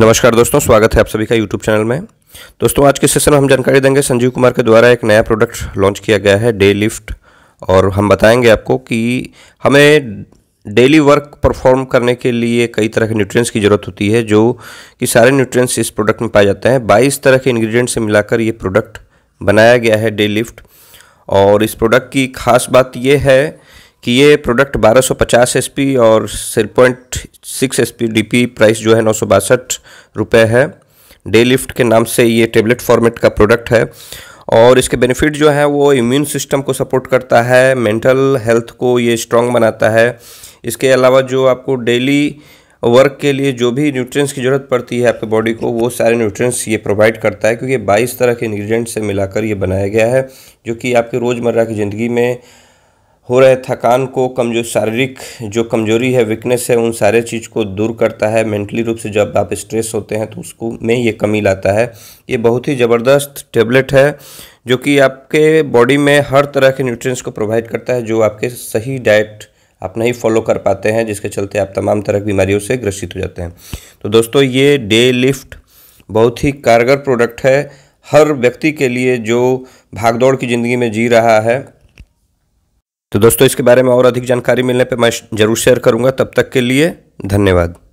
नमस्कार दोस्तों स्वागत है आप सभी का यूट्यूब चैनल में दोस्तों आज के सेशन में हम जानकारी देंगे संजीव कुमार के द्वारा एक नया प्रोडक्ट लॉन्च किया गया है डे लिफ्ट और हम बताएंगे आपको कि हमें डेली वर्क परफॉर्म करने के लिए कई तरह के न्यूट्रिएंट्स की ज़रूरत होती है जो कि सारे न्यूट्रिएंट्स इस प्रोडक्ट में पाए जाते हैं बाईस तरह के इन्ग्रीडियंट से मिलाकर ये प्रोडक्ट बनाया गया है डे लिफ्ट और इस प्रोडक्ट की खास बात यह है कि ये प्रोडक्ट 1250 एसपी और सिर point six S P price जो है नौ सौ है डे लिफ्ट के नाम से ये टेबलेट फॉर्मेट का प्रोडक्ट है और इसके बेनिफिट जो है वो इम्यून सिस्टम को सपोर्ट करता है मेंटल हेल्थ को ये स्ट्रॉन्ग बनाता है इसके अलावा जो आपको डेली वर्क के लिए जो भी न्यूट्रिएंट्स की ज़रूरत पड़ती है आपके बॉडी को वो सारे न्यूट्रिएंट्स ये प्रोवाइड करता है क्योंकि 22 तरह के इंग्रेडिएंट्स से मिलाकर ये बनाया गया है जो कि आपके रोज़मर्रा की ज़िंदगी में हो रहे थकान को कमजोर शारीरिक जो कमजोरी है वीकनेस है उन सारे चीज़ को दूर करता है मेंटली रूप से जब आप स्ट्रेस होते हैं तो उसको में ये कमी लाता है ये बहुत ही ज़बरदस्त टेबलेट है जो कि आपके बॉडी में हर तरह के न्यूट्रिएंट्स को प्रोवाइड करता है जो आपके सही डाइट आप नहीं फॉलो कर पाते हैं जिसके चलते आप तमाम तरह की बीमारियों से ग्रसित हो जाते हैं तो दोस्तों ये डे लिफ्ट बहुत ही कारगर प्रोडक्ट है हर व्यक्ति के लिए जो भागदौड़ की ज़िंदगी में जी रहा है तो दोस्तों इसके बारे में और अधिक जानकारी मिलने पर मैं जरूर शेयर करूंगा तब तक के लिए धन्यवाद